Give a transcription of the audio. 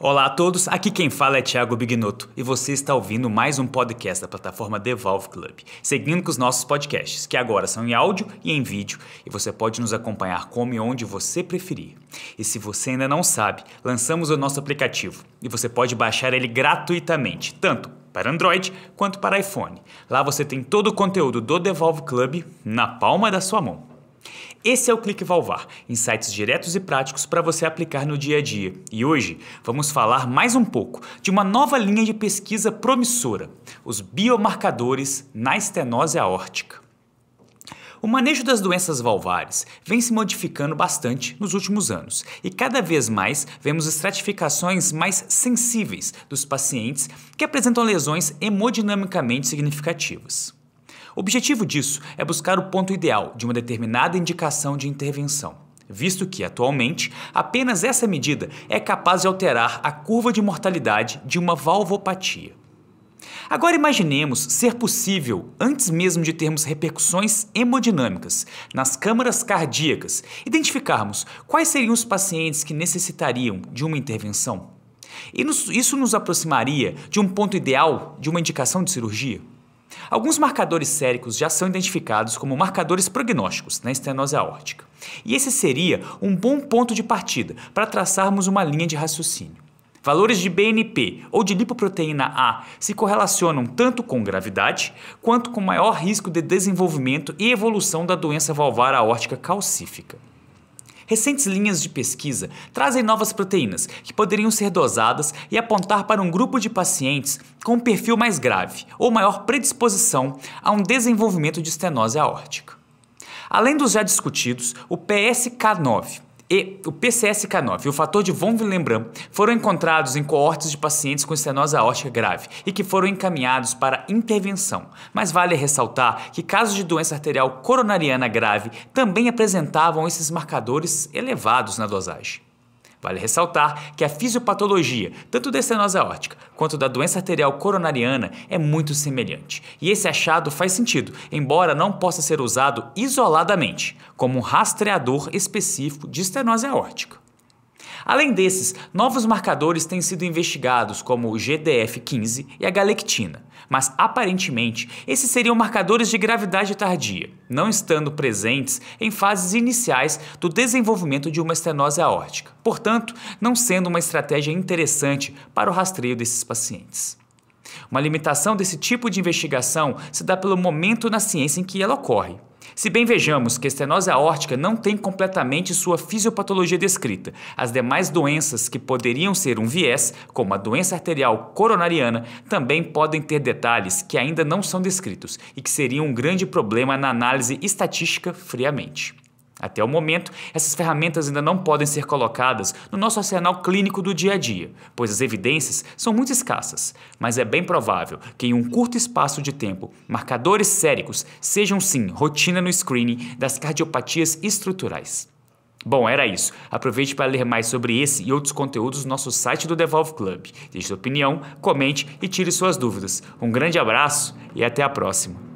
Olá a todos, aqui quem fala é Thiago Bignotto e você está ouvindo mais um podcast da plataforma Devolve Club, seguindo com os nossos podcasts, que agora são em áudio e em vídeo, e você pode nos acompanhar como e onde você preferir. E se você ainda não sabe, lançamos o nosso aplicativo e você pode baixar ele gratuitamente, tanto para Android quanto para iPhone. Lá você tem todo o conteúdo do Devolve Club na palma da sua mão. Esse é o Clique Valvar, insights diretos e práticos para você aplicar no dia a dia. E hoje vamos falar mais um pouco de uma nova linha de pesquisa promissora, os biomarcadores na estenose aórtica. O manejo das doenças valvares vem se modificando bastante nos últimos anos e cada vez mais vemos estratificações mais sensíveis dos pacientes que apresentam lesões hemodinamicamente significativas. O objetivo disso é buscar o ponto ideal de uma determinada indicação de intervenção visto que, atualmente, apenas essa medida é capaz de alterar a curva de mortalidade de uma valvopatia. Agora imaginemos ser possível, antes mesmo de termos repercussões hemodinâmicas nas câmaras cardíacas, identificarmos quais seriam os pacientes que necessitariam de uma intervenção. E isso nos aproximaria de um ponto ideal de uma indicação de cirurgia? Alguns marcadores séricos já são identificados como marcadores prognósticos na estenose aórtica, e esse seria um bom ponto de partida para traçarmos uma linha de raciocínio. Valores de BNP ou de lipoproteína A se correlacionam tanto com gravidade quanto com maior risco de desenvolvimento e evolução da doença valvar aórtica calcífica. Recentes linhas de pesquisa trazem novas proteínas que poderiam ser dosadas e apontar para um grupo de pacientes com um perfil mais grave ou maior predisposição a um desenvolvimento de estenose aórtica. Além dos já discutidos, o PSK9, e o PCSK9 e o fator de von Willebrand foram encontrados em coortes de pacientes com estenose aórtica grave e que foram encaminhados para intervenção. Mas vale ressaltar que casos de doença arterial coronariana grave também apresentavam esses marcadores elevados na dosagem. Vale ressaltar que a fisiopatologia, tanto da estenose aórtica quanto da doença arterial coronariana, é muito semelhante. E esse achado faz sentido, embora não possa ser usado isoladamente, como um rastreador específico de estenose aórtica. Além desses, novos marcadores têm sido investigados, como o GDF-15 e a galactina, mas aparentemente esses seriam marcadores de gravidade tardia, não estando presentes em fases iniciais do desenvolvimento de uma estenose aórtica, portanto, não sendo uma estratégia interessante para o rastreio desses pacientes. Uma limitação desse tipo de investigação se dá pelo momento na ciência em que ela ocorre. Se bem vejamos que a estenose aórtica não tem completamente sua fisiopatologia descrita, as demais doenças que poderiam ser um viés, como a doença arterial coronariana, também podem ter detalhes que ainda não são descritos e que seriam um grande problema na análise estatística friamente. Até o momento, essas ferramentas ainda não podem ser colocadas no nosso arsenal clínico do dia a dia, pois as evidências são muito escassas, mas é bem provável que em um curto espaço de tempo, marcadores séricos sejam sim rotina no screening das cardiopatias estruturais. Bom, era isso. Aproveite para ler mais sobre esse e outros conteúdos no nosso site do Devolve Club. Deixe sua opinião, comente e tire suas dúvidas. Um grande abraço e até a próxima.